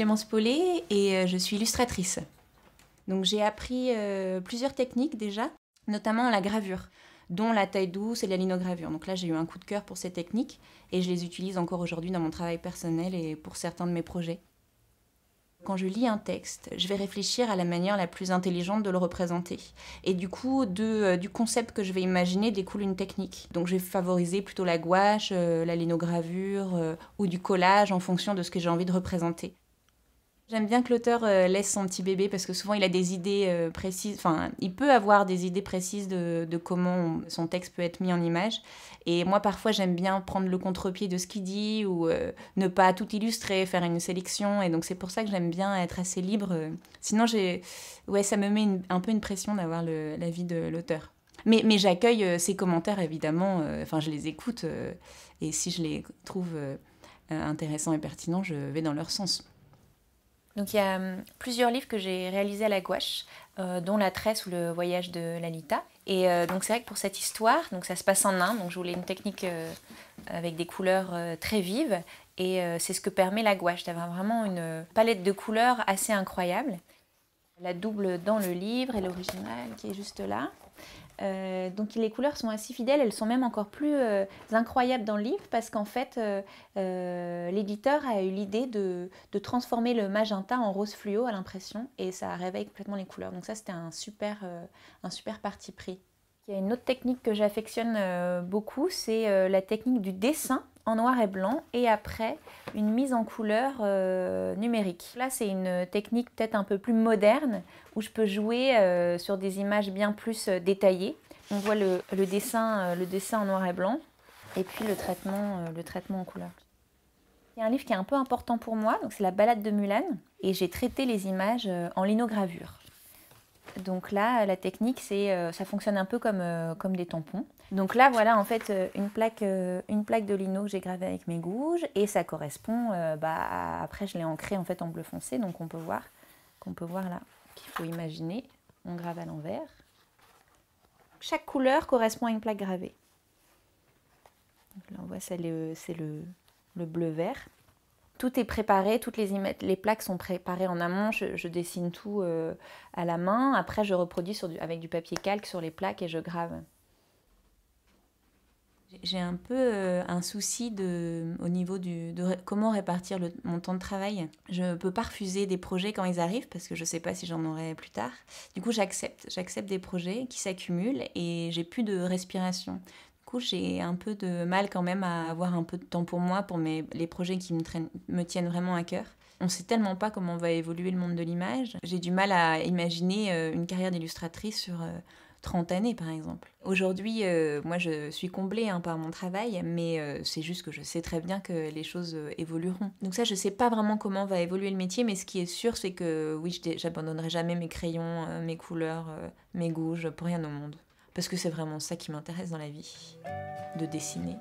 Clémence Paulet et euh, je suis illustratrice. Donc j'ai appris euh, plusieurs techniques déjà, notamment la gravure, dont la taille douce et la linogravure. Donc là j'ai eu un coup de cœur pour ces techniques et je les utilise encore aujourd'hui dans mon travail personnel et pour certains de mes projets. Quand je lis un texte, je vais réfléchir à la manière la plus intelligente de le représenter. Et du coup, de, euh, du concept que je vais imaginer découle une technique. Donc je vais favoriser plutôt la gouache, la linogravure ou du collage en fonction de ce que j'ai envie de représenter. J'aime bien que l'auteur euh, laisse son petit bébé parce que souvent il a des idées euh, précises, enfin il peut avoir des idées précises de, comment son texte peut être mis en image. Et moi parfois j'aime bien prendre le contre-pied de ce qu'il dit ou euh, ne pas tout illustrer, faire une sélection. Et donc c'est pour ça que j'aime bien être assez libre. Sinon j'ai, ouais ça me met un peu une pression d'avoir l'avis de l'auteur. Mais, mais j'accueille ses commentaires évidemment, enfin je les écoute et si je les trouve intéressants et pertinents je vais dans leur sens. Donc il y a euh, plusieurs livres que j'ai réalisés à la gouache, euh, dont La tresse ou Le voyage de Lalita. Et euh, donc c'est vrai que pour cette histoire, donc ça se passe en Inde, donc je voulais une technique avec des couleurs très vives. Et c'est ce que permet la gouache, d'avoir vraiment une palette de couleurs assez incroyable. La double dans le livre et l'original qui est juste là. Euh, donc les couleurs sont assez fidèles, elles sont même encore plus euh, incroyables dans le livre parce qu'en fait euh, l'éditeur a eu l'idée de, transformer le magenta en rose fluo à l'impression et ça réveille complètement les couleurs. Donc ça c'était super, un super parti pris. Il y a une autre technique que j'affectionne euh, beaucoup, c'est euh, la technique du dessin en noir et blanc et après une mise en couleur euh, numérique. Là c'est une technique peut-être un peu plus moderne où je peux jouer sur des images bien plus détaillées. On voit le, dessin, le dessin en noir et blanc et puis le traitement, le traitement en couleur. Il y a un livre qui est un peu important pour moi, c'est La balade de Mulan et j'ai traité les images en linogravure. Donc là, la technique, c'est, euh, ça fonctionne un peu euh, comme, des tampons. Donc là, voilà en fait euh, une plaque, de lino que j'ai gravée avec mes gouges et ça correspond, bah, après je l'ai ancré en fait en bleu foncé, donc on peut voir, qu'on peut voir là, qu'il faut imaginer, on grave à l'envers. Chaque couleur correspond à une plaque gravée. là on voit c'est le bleu vert tout est préparé, toutes les, plaques sont préparées en amont, je, dessine tout euh, à la main, après je reproduis avec du papier calque sur les plaques et je grave. J'ai un peu euh, un souci au niveau de comment répartir mon temps de travail. Je ne peux pas refuser des projets quand ils arrivent parce que je ne sais pas si j'en aurai plus tard. Du coup, j'accepte. J'accepte des projets qui s'accumulent et j'ai plus de respiration j'ai un peu de mal quand même à avoir un peu de temps pour moi, pour les projets qui me, tiennent vraiment à cœur. On sait tellement pas comment va évoluer le monde de l'image. J'ai du mal à imaginer euh, une carrière d'illustratrice sur 30 euh, années, par exemple. Aujourd'hui, euh, moi, je suis comblée hein, par mon travail, mais c'est juste que je sais très bien que les choses évolueront. Donc ça, je ne sais pas vraiment comment va évoluer le métier, mais ce qui est sûr, c'est que oui, j'abandonnerai jamais mes crayons, mes couleurs, mes gouges, pour rien au monde. Parce que c'est vraiment ça qui m'intéresse dans la vie, de dessiner,